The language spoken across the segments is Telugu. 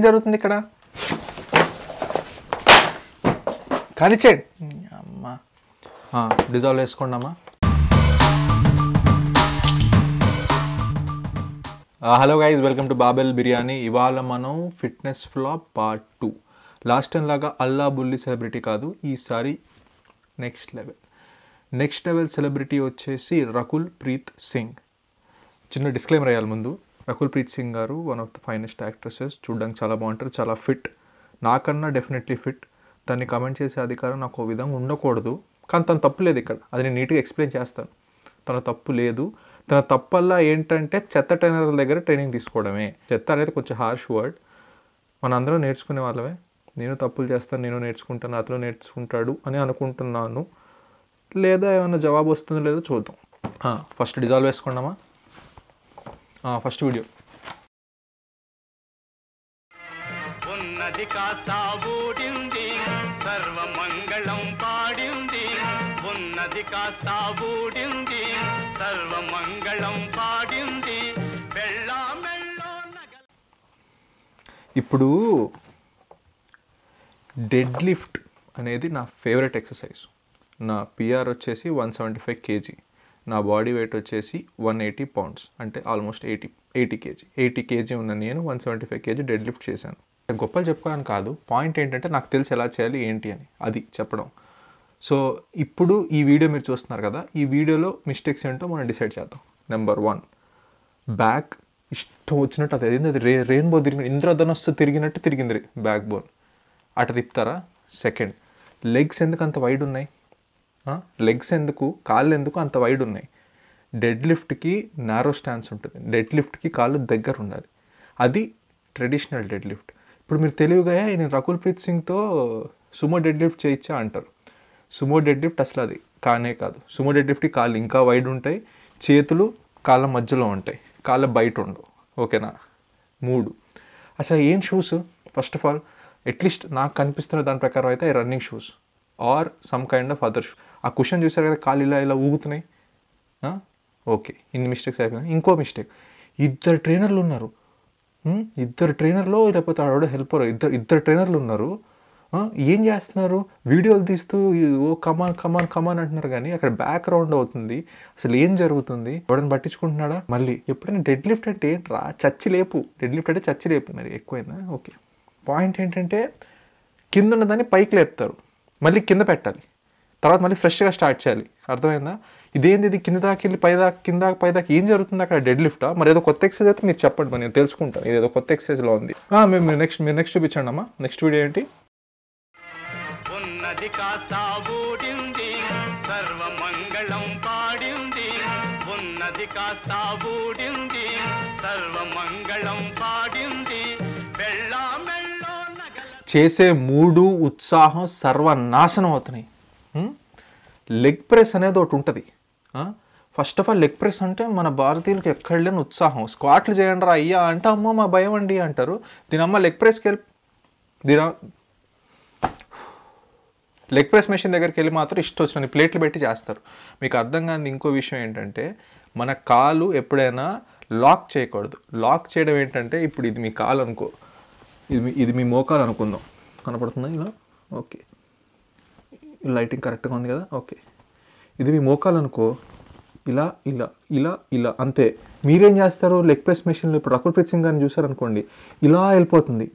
ఏం జరుగుతుంది ఇక్కడ కరిచేడు అమ్మా డిజాల్వ్ వేసుకోండి అమ్మా hello guys welcome to Babel biryani ఇవాళ మనం fitness flop part two last time లాగా అల్లా బుల్లి సెలబ్రిటీ కాదు ఈసారి next level next level celebrity వచ్చేసి రకుల్ ప్రీత్ సింగ్ చిన్న డిస్క్లైమర్ అయ్యాలి ముందు రకుల్ ప్రీత్ సింగ్ గారు one of the finest actresses చూడడానికి చాలా బాగుంటారు చాలా ఫిట్ నాకన్నా డెఫినెట్లీ ఫిట్ దాన్ని కమెంట్ చేసే అధికారం నాకు విధంగా ఉండకూడదు కానీ తన తప్పు లేదు ఇక్కడ అది నేను నీట్గా ఎక్స్ప్లెయిన్ చేస్తాను తన తప్పు లేదు తన తప్పల్లా ఏంటంటే చెత్త ట్రైనర్ల దగ్గర ట్రైనింగ్ తీసుకోవడమే చెత్త అనేది కొంచెం హార్ష్ వర్డ్ మనందరం నేర్చుకునే వాళ్ళమే నేను తప్పులు చేస్తాను నేను నేర్చుకుంటాను అతను నేర్చుకుంటాడు అని అనుకుంటున్నాను లేదా ఏమైనా జవాబు వస్తుందో లేదో చూద్దాం ఫస్ట్ డిజాల్వ్ వేసుకున్నామా ఫస్ట్ వీడియో ఉన్నది కాస్త ఊడింది సర్వమంగళం పాడింది ఉన్నది కాస్త ఊడింది సర్వమంగళం పాడింది ఇప్పుడు డెడ్ లిఫ్ట్ అనేది నా ఫేవరెట్ ఎక్సర్సైజ్ నా పిఆర్ వచ్చేసి వన్ సెవెంటీ ఫైవ్ కేజీ నా బాడీ వెయిట్ వచ్చేసి వన్ ఎయిటీ పౌండ్స్ అంటే almost eighty eighty KG eighty KG ఉన్న నేను one seventy five KG deadlift చేశాను గొప్పలు చెప్పుకోవడానికి కాదు పాయింట్ ఏంటంటే నాకు తెలిసి ఎలా చేయాలి ఏంటి అని అది చెప్పడం సో ఇప్పుడు ఈ వీడియో మీరు చూస్తున్నారు కదా ఈ వీడియోలో మిస్టేక్స్ ఏంటో మనం డిసైడ్ చేద్దాం నెంబర్ వన్ బ్యాక్ ఇష్టం వచ్చినట్టు అది ఏదైంది అది రే రెయిన్బో తిరిగిన ఇంద్రధనస్సు తిరిగినట్టు తిరిగింది బ్యాక్ బోన్ అటు తిప్పుతారా సెకండ్ లెగ్స్ ఎందుకు అంత వైడ్ ఉన్నాయి లెగ్స్ ఎందుకు కాళ్ళు ఎందుకు అంత వైడ్ ఉన్నాయి డెడ్ లిఫ్ట్కి నారో స్టాన్స్ ఉంటుంది డెడ్ లిఫ్ట్కి కాళ్ళు దగ్గర ఉండాలి అది ట్రెడిషనల్ డెడ్ లిఫ్ట్ ఇప్పుడు మీరు తెలివిగా నేను రకుల్ ప్రీత్ సింగ్తో సుమో డెడ్ లిఫ్ట్ చేయించా అంటారు సుమో డెడ్ లిఫ్ట్ అసలు అది కానే కాదు సుమో డెడ్ లిఫ్ట్కి కాళ్ళు ఇంకా వైడ్ ఉంటాయి చేతులు కాళ్ళ మధ్యలో ఉంటాయి కాళ్ళ బయట ఉండవు ఓకేనా మూడు అసలు ఏం shoes first of all at least నాకు కనిపిస్తున్న దాని ప్రకారం అయితే running shoes or some kind of other shoe ఆ క్వశ్చన్ చూసారు కదా కాలు ఇలా ఇలా ఊగుతున్నాయి ఓకే ఇన్ని మిస్టేక్స్ అయిపోయినాయి ఇంకో మిస్టేక్ ఇద్దరు ట్రైనర్లు ఉన్నారు ఇద్దరు ట్రైనర్లో లేకపోతే ఆడవాడు హెల్పర్ ఇద్దరు ఇద్దరు ట్రైనర్లు ఉన్నారు ఏం చేస్తున్నారు వీడియోలు తీస్తూ ఓ కమాన్ కమాన్ కమాన్ అంటున్నారు కానీ అక్కడ బ్యాక్గ్రౌండ్ అవుతుంది అసలు ఏం జరుగుతుంది ఎవడని పట్టించుకుంటున్నాడా మళ్ళీ ఎప్పుడైనా డెడ్ లిఫ్ట్ అంటే ఏంట్రా చచ్చి లేపు డెడ్ లిఫ్ట్ అంటే చచ్చి లేపు మరి ఎక్కువైనా ఓకే పాయింట్ ఏంటంటే కింద ఉన్నదాన్ని పైకి లేపుతారు మళ్ళీ కింద పెట్టాలి తర్వాత మళ్ళీ ఫ్రెష్గా స్టార్ట్ చేయాలి అర్థమైందా ఇదేంది ఇది కింద దాకా వెళ్ళి పై దాకా కింద దాకా పై దాకా ఏం జరుగుతుంది అక్కడ డెడ్ లిఫ్టా మరి ఏదో కొత్త ఎక్సైజ్ అయితే మీరు చెప్పండి మరి నేను తెలుసుకుంటాను ఇది ఏదో కొత్త ఎక్సైజ్లో ఉంది మేము మీరు నెక్స్ట్ మీరు నెక్స్ట్ చూపించండి అమ్మా నెక్స్ట్ వీడియో ఏంటి సర్వమంగళం పాడింది సర్వమంగళం పాడి చేసే మూడు ఉత్సాహం సర్వనాశనం అవుతున్నాయి లెగ్ ప్రెస్ అనేది ఒకటి ఉంటుంది first of all leg press అంటే మన భారతీయులకు ఎక్కడ లేని ఉత్సాహం స్క్వాట్లు చేయండి రా అయ్యా అంటే అమ్మ మా భయం అండి అంటారు దీని అమ్మ లెగ్ ప్రెస్కి వెళ్ళి దీని లెగ్ ప్రెస్ మెషిన్ దగ్గరికి వెళ్ళి మాత్రం ఇష్టం వచ్చిన ప్లేట్లు పెట్టి చేస్తారు మీకు అర్థం కాని ఇంకో విషయం ఏంటంటే మన కాలు ఎప్పుడైనా లాక్ చేయకూడదు లాక్ చేయడం ఏంటంటే ఇప్పుడు ఇది మీ కాలు అనుకో ఇది ఇది మీ మోకాలు అనుకుందాం కనపడుతుందా ఇలా ఓకే లైటింగ్ కరెక్ట్గా ఉంది కదా ఓకే ఇది మీ మోకాలు అనుకో ఇలా ఇలా ఇలా ఇలా అంతే మీరేం చేస్తారు లెగ్ ప్రెస్ మెషిన్లో ఇప్పుడు రకుల్ ప్రీత్ సింగ్ గారిని చూసారనుకోండి ఇలా వెళ్ళిపోతుంది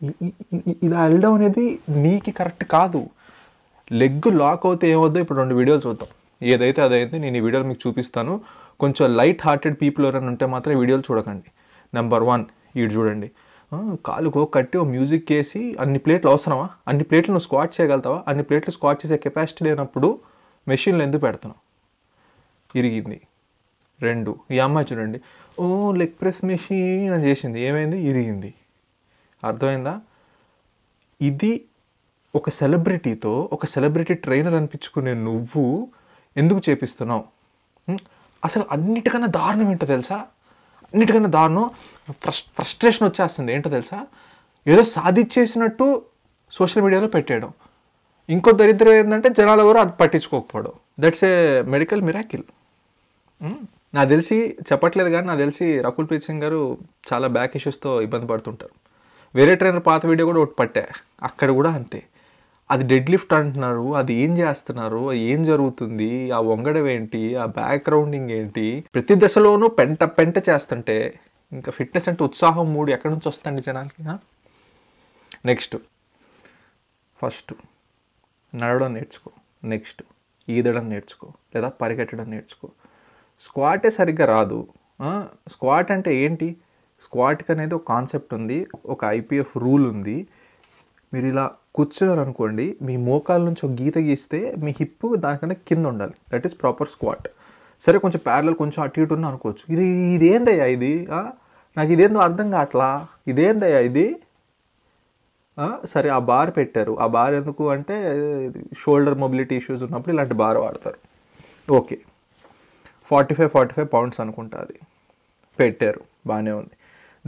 ఇలా వెళ్ళడం అనేది నీకు కరెక్ట్ కాదు లెగ్ లాక్ అవుతే ఏమవుద్దో ఇప్పుడు రెండు వీడియోలు చూద్దాం ఏదైతే అదైతే నేను ఈ వీడియోలు మీకు చూపిస్తాను కొంచెం లైట్ హార్టెడ్ పీపుల్ ఎవరైనా ఉంటే మాత్రం వీడియోలు చూడకండి నెంబర్ వన్ ఇటు చూడండి కాలుకో కట్టి ఓ మ్యూజిక్ వేసి అన్ని ప్లేట్లు అవసరమా అన్ని ప్లేట్లు నువ్వు స్క్వాట్ చేయగలుగుతావా అన్ని ప్లేట్లు స్క్వాట్ చేసే కెపాసిటీ లేనప్పుడు మెషిన్లు ఎందుకు పెడుతున్నావు ఇరిగింది రెండు ఈ అమ్మాయి చూడండి ఓ లెగ్ ప్రెస్ మెషిన్ అని చేసింది ఏమైంది ఇరిగింది అర్థమైందా ఇది ఒక సెలబ్రిటీతో ఒక సెలబ్రిటీ ట్రైనర్ అనిపించుకునే నువ్వు ఎందుకు చేపిస్తున్నావు అసలు అన్నిటికన్నా దారుణం ఏంటో తెలుసా అన్నిటికన్నా దారుణం ఫ్రస్ ఫ్రస్ట్రేషన్ వచ్చేస్తుంది ఏంటో తెలుసా ఏదో సాధించేసినట్టు సోషల్ మీడియాలో పెట్టేయడం ఇంకో దరిద్రం ఏంటంటే జనాలు ఎవరు అది పట్టించుకోకపోవడం దట్స్ ఏ మెడికల్ మిరాకిల్ నాకు తెలిసి చెప్పట్లేదు కానీ నాకు తెలిసి రకుల్ ప్రీత్ సింగ్ గారు చాలా బ్యాక్ ఇష్యూస్తో ఇబ్బంది పడుతుంటారు వేరే ట్రైనర్ పాత వీడియో కూడా ఒకటి పట్టా అక్కడ కూడా అంతే అది డెడ్ లిఫ్ట్ అంటున్నారు అది ఏం చేస్తున్నారు ఏం జరుగుతుంది ఆ వంగడం ఏంటి ఆ బ్యాక్గ్రౌండింగ్ ఏంటి ప్రతి దశలోనూ పెంట పెంట చేస్తుంటే ఇంకా ఫిట్నెస్ అంటే ఉత్సాహం మూడు ఎక్కడి నుంచి వస్తుంది జనాలకి నెక్స్ట్ ఫస్ట్ నడవడం నేర్చుకో నెక్స్ట్ ఈదడం నేర్చుకో లేదా పరిగెట్టడం నేర్చుకో స్క్వాటే సరిగ్గా రాదు స్క్వాట్ అంటే ఏంటి స్క్వాట్కి అనేది ఒక కాన్సెప్ట్ ఉంది ఒక ఐపీఎఫ్ రూల్ ఉంది మీరు ఇలా కూర్చున్నారు అనుకోండి మీ మోకాల నుంచి ఒక గీత గీస్తే మీ హిప్ దానికన్నా కింద ఉండాలి దట్ ఈస్ ప్రాపర్ స్క్వాట్ సరే కొంచెం ప్యారల్ కొంచెం అటు ఇటు ఉన్న అనుకోవచ్చు ఇది ఇదేందయ్యా ఇది నాకు ఇదేందో అర్థం కావట్లా ఇదేందయ్యా ఇది సరే ఆ బార్ పెట్టారు ఆ బార్ ఎందుకు అంటే షోల్డర్ మొబిలిటీ ఇష్యూస్ ఉన్నప్పుడు ఇలాంటి బార్ వాడతారు okay forty five forty five pounds అనుకుంటా అది పెట్టారు బాగానే ఉంది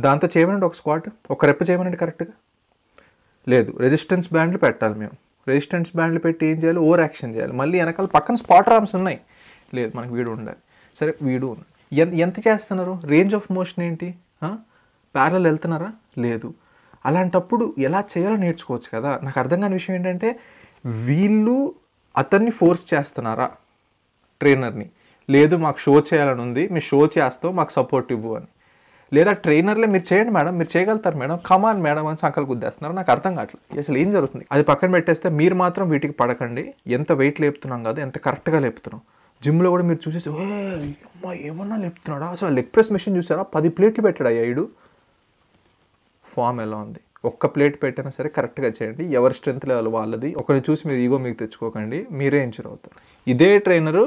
దాంతో చేయమనండి ఒక స్క్వాట్ ఒక రెప్ప చేయమనండి కరెక్ట్గా లేదు రెసిస్టెన్స్ బ్యాండ్లు పెట్టాలి మేము రెసిస్టెన్స్ బ్యాండ్లు పెట్టి ఏం చేయాలి ఓవర్ యాక్షన్ చేయాలి మళ్ళీ వెనకాల పక్కన స్పాట్ రామ్స్ ఉన్నాయి లేదు మనకు వీడు ఉండాలి సరే వీడు ఎంత ఎంత చేస్తున్నారు రేంజ్ ఆఫ్ మోషన్ ఏంటి ప్యారల్ వెళ్తున్నారా లేదు అలాంటప్పుడు ఎలా చేయాలో నేర్చుకోవచ్చు కదా నాకు అర్థం కాని విషయం ఏంటంటే వీళ్ళు అతన్ని ఫోర్స్ చేస్తున్నారా ట్రైనర్ని లేదు మాకు షో చేయాలని ఉంది మీ షో చేస్తావు మాకు సపోర్ట్ ఇవ్వు అని లేదా ట్రైనర్లే మీరు చేయండి మేడం మీరు చేయగలుగుతారు మేడం కమాన్ మేడం అని సంకలు గుద్దేస్తున్నారు నాకు అర్థం కావట్లేదు అసలు ఏం జరుగుతుంది అది పక్కన పెట్టేస్తే మీరు మాత్రం వీటికి పడకండి ఎంత వెయిట్ లేపుతున్నాం కాదు ఎంత కరెక్ట్గా లేపుతున్నాం జిమ్లో కూడా మీరు చూసేసి అమ్మా ఏమన్నా లేపుతున్నాడా అసలు లెగ్ ప్రెస్ మిషన్ చూసారా పది ప్లేట్లు పెట్టాడు అయ్యాడు ఫామ్ ఎలా ఉంది ఒక్క ప్లేట్ పెట్టినా సరే కరెక్ట్గా చేయండి ఎవరి స్ట్రెంత్ లెవెల్ వాళ్ళది ఒకరిని చూసి మీరు ఈగో మీకు తెచ్చుకోకండి మీరే ఇంచూర్ అవుతారు ఇదే ట్రైనరు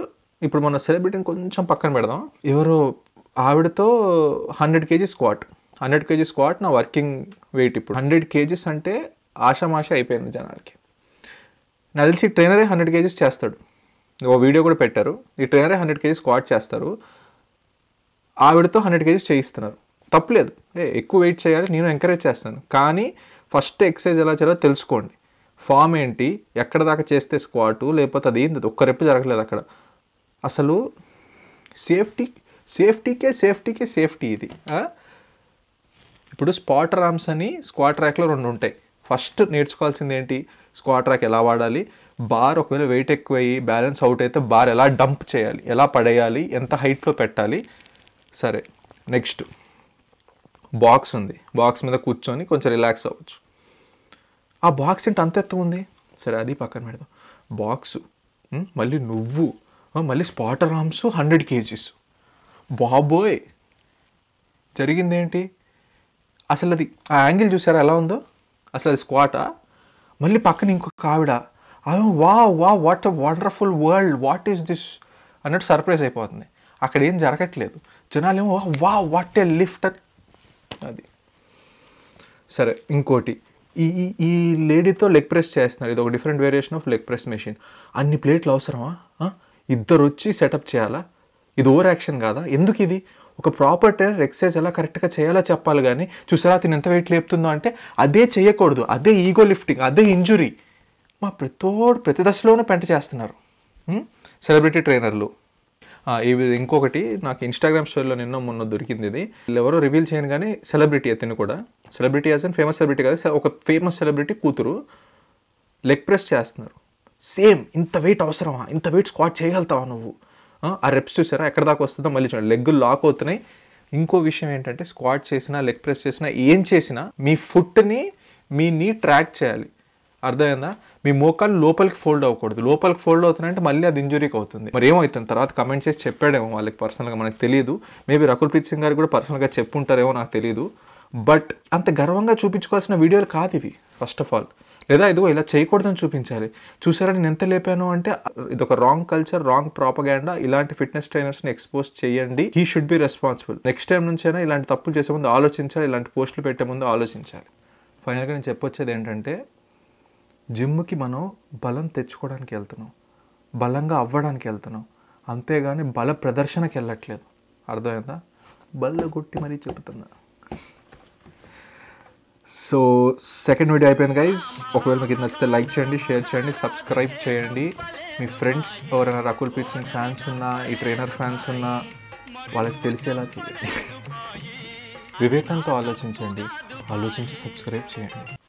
ఇప్పుడు మన సెలబ్రిటీని కొంచెం పక్కన పెడదాం ఎవరో ఆవిడతో hundred KG squat hundred KG squat నా వర్కింగ్ వెయిట్ ఇప్పుడు హండ్రెడ్ కేజీస్ అంటే ఆషామాష అయిపోయింది జనాలకి నాకు తెలిసి ట్రైనరే హండ్రెడ్ కేజీస్ చేస్తాడు ఓ వీడియో కూడా పెట్టారు ఈ ట్రైనరే హండ్రెడ్ కేజీస్ స్క్వాట్ చేస్తారు ఆవిడతో హండ్రెడ్ కేజీస్ చేయిస్తున్నారు తప్పలేదు ఏ ఎక్కువ వెయిట్ చేయాలి నేను ఎంకరేజ్ చేస్తాను కానీ ఫస్ట్ ఎక్సర్సైజ్ ఎలా చేయాలో తెలుసుకోండి ఫామ్ ఏంటి ఎక్కడ దాకా చేస్తే స్క్వాటు లేకపోతే అది ఏంది ఒక్క రెప్పు జరగలేదు అక్కడ అసలు సేఫ్టీ సేఫ్టీకే సేఫ్టీకే సేఫ్టీ ఇది ఇప్పుడు స్పాట్ రామ్స్ అని స్క్వాట్ ట్రాక్లో రెండు ఉంటాయి ఫస్ట్ నేర్చుకోవాల్సింది ఏంటి స్క్వాట్ ట్రాక్ ఎలా వాడాలి బార్ ఒకవేళ వెయిట్ ఎక్కువ అయ్యి బ్యాలెన్స్ అవుట్ అయితే బార్ ఎలా డంప్ చేయాలి ఎలా పడేయాలి ఎంత హైట్లో పెట్టాలి సరే నెక్స్ట్ బాక్స్ ఉంది బాక్స్ మీద కూర్చొని కొంచెం రిలాక్స్ అవ్వచ్చు ఆ బాక్స్ ఏంటి అంత ఎత్తు ఉంది సరే అది పక్కన పెడదాం బాక్సు మళ్ళీ నువ్వు మళ్ళీ స్పాటర్ ఆర్మ్స్ హండ్రెడ్ కేజీస్ బాబోయ్ జరిగిందేంటి అసలు అది ఆ యాంగిల్ చూసారా ఎలా ఉందో అసలు అది స్క్వాటా మళ్ళీ పక్కన ఇంకొక ఆవిడ ఆమె వా వా what a wonderful world what is this అన్నట్టు సర్ప్రైజ్ అయిపోతుంది అక్కడ ఏం జరగట్లేదు జనాలు ఏమో వా వాట్ ఏ లిఫ్ట్ అని అది సరే ఇంకోటి ఈ ఈ లేడీతో లెగ్ ప్రెస్ చేస్తున్నారు ఇది ఒక different variation of leg press machine అన్ని ప్లేట్లు అవసరమా ఇద్దరు వచ్చి సెటప్ చేయాలా ఇది ఓవర్ యాక్షన్ కాదా ఎందుకు ఇది ఒక ప్రాపర్ టైలర్ ఎక్సర్సైజ్ ఎలా కరెక్ట్గా చేయాలో చెప్పాలి కానీ చూసారా తిని ఎంత వెయిట్ లేపుతుందో అంటే అదే చేయకూడదు అదే ఈగో లిఫ్టింగ్ అదే ఇంజురీ మా ప్రతోడు ప్రతి దశలోనే పెంట చేస్తున్నారు సెలబ్రిటీ ట్రైనర్లు ఇవి ఇంకొకటి నాకు ఇన్స్టాగ్రామ్ స్టోరీలో నిన్న మొన్న దొరికింది ఇది ఎవరో రివీల్ చేయను కానీ సెలబ్రిటీ అతను కూడా celebrity as and famous celebrity కాదు ఒక ఫేమస్ సెలబ్రిటీ కూతురు లెగ్ ప్రెస్ చేస్తున్నారు సేమ్ ఇంత వెయిట్ అవసరమా ఇంత వెయిట్ స్క్వాట్ చేయగలుగుతావా నువ్వు ఆ రెప్స్ చూసారా ఎక్కడ దాకా వస్తుందో మళ్ళీ చూడండి లెగ్గులు లాక్ అవుతున్నాయి ఇంకో విషయం ఏంటంటే స్క్వాట్ చేసినా లెగ్ ప్రెస్ చేసినా ఏం చేసినా మీ ఫుట్ని మీ నీ ట్రాక్ చేయాలి అర్థమైందా మీ మోకాలు లోపలికి ఫోల్డ్ అవ్వకూడదు లోపలికి ఫోల్డ్ అవుతున్నాయంటే మళ్ళీ అది ఇంజురీకి అవుతుంది మరి ఏమవుతుంది తర్వాత కమెంట్ చేసి చెప్పాడేమో వాళ్ళకి పర్సనల్గా మనకు తెలియదు మేబీ రకుల్ ప్రీత్ సింగ్ గారు కూడా పర్సనల్గా చెప్పుంటారేమో నాకు తెలియదు బట్ అంత గర్వంగా చూపించుకోవాల్సిన వీడియోలు కాదు ఇవి ఫస్ట్ ఆఫ్ ఆల్ లేదా ఇదిగో ఇలా చేయకూడదని చూపించాలి చూసారా నేను ఎంత లేపాను అంటే ఇదొక రాంగ్ కల్చర్ రాంగ్ ప్రాపగాండా ఇలాంటి ఫిట్నెస్ ట్రైనర్స్ని ఎక్స్పోజ్ చేయండి he should be responsible next time నుంచైనా ఇలాంటి తప్పులు చేసే ముందు ఆలోచించాలి ఇలాంటి పోస్టులు పెట్టే ముందు ఆలోచించాలి ఫైనల్గా నేను చెప్పొచ్చేది ఏంటంటే జిమ్కి మనం బలం తెచ్చుకోవడానికి వెళ్తున్నాం బలంగా అవ్వడానికి వెళ్తున్నాం అంతేగాని బల ప్రదర్శనకి వెళ్ళట్లేదు అర్థమైందా బల్ల కొట్టి మరీ చెబుతున్నా సో సెకండ్ వీడియో అయిపోయింది గైజ్ ఒకవేళ మీకు ఇది నచ్చితే లైక్ చేయండి షేర్ చేయండి సబ్స్క్రైబ్ చేయండి మీ ఫ్రెండ్స్ ఎవరైనా రకుల్ పీట్ సింగ్ ఫ్యాన్స్ ఉన్నా ఈ ట్రైనర్ ఫ్యాన్స్ ఉన్నా వాళ్ళకి తెలిసేలా చేయండి వివేకంతో ఆలోచించండి ఆలోచించి సబ్స్క్రైబ్ చేయండి